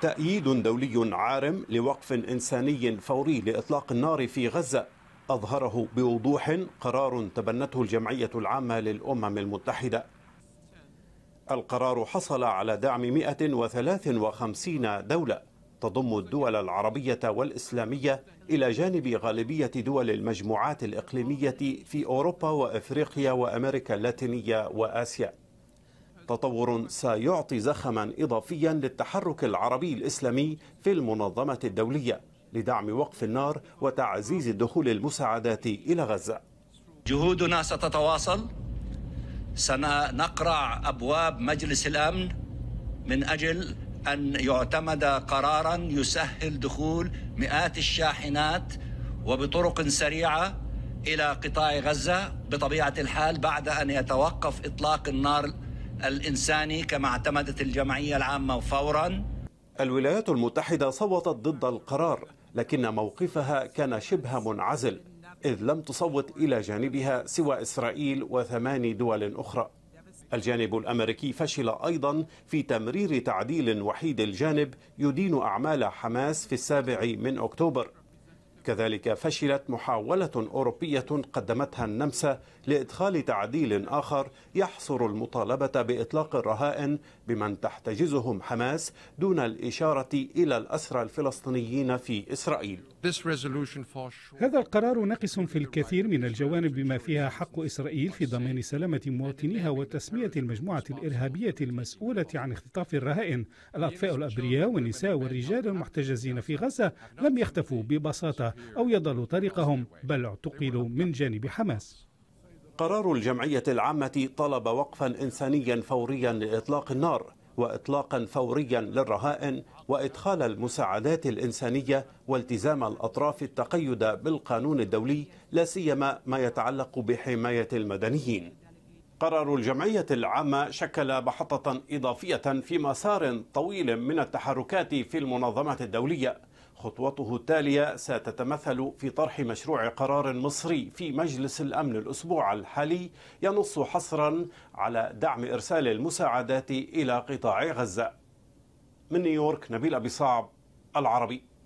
تأييد دولي عارم لوقف إنساني فوري لإطلاق النار في غزة أظهره بوضوح قرار تبنته الجمعية العامة للأمم المتحدة القرار حصل على دعم 153 دولة تضم الدول العربية والإسلامية إلى جانب غالبية دول المجموعات الإقليمية في أوروبا وإفريقيا وأمريكا اللاتينية وآسيا تطور سيعطي زخما إضافيا للتحرك العربي الإسلامي في المنظمة الدولية لدعم وقف النار وتعزيز دخول المساعدات إلى غزة جهودنا ستتواصل سنقرع أبواب مجلس الأمن من أجل أن يعتمد قرارا يسهل دخول مئات الشاحنات وبطرق سريعة إلى قطاع غزة بطبيعة الحال بعد أن يتوقف إطلاق النار الإنساني كما اعتمدت الجمعية العامة فورا الولايات المتحدة صوتت ضد القرار لكن موقفها كان شبه منعزل إذ لم تصوت إلى جانبها سوى إسرائيل وثمان دول أخرى الجانب الامريكي فشل ايضا في تمرير تعديل وحيد الجانب يدين اعمال حماس في السابع من اكتوبر كذلك فشلت محاولة أوروبية قدمتها النمسا لإدخال تعديل آخر يحصر المطالبة بإطلاق الرهائن بمن تحتجزهم حماس دون الإشارة إلى الأسرى الفلسطينيين في إسرائيل هذا القرار ناقص في الكثير من الجوانب بما فيها حق إسرائيل في ضمان سلامة مواطنيها وتسمية المجموعة الإرهابية المسؤولة عن اختطاف الرهائن الأطفاء الأبرياء والنساء والرجال المحتجزين في غزة لم يختفوا ببساطة أو يضلوا طريقهم بل اعتقلوا من جانب حماس قرار الجمعية العامة طلب وقفا إنسانيا فوريا لإطلاق النار وإطلاقا فوريا للرهائن وإدخال المساعدات الإنسانية والتزام الأطراف التقيد بالقانون الدولي لا سيما ما يتعلق بحماية المدنيين قرار الجمعية العامة شكل محطة إضافية في مسار طويل من التحركات في المنظمات الدولية خطوته التالية ستتمثل في طرح مشروع قرار مصري في مجلس الأمن الأسبوع الحالي ينص حصرا على دعم إرسال المساعدات إلى قطاع غزة من نيويورك نبيل أبي صعب العربي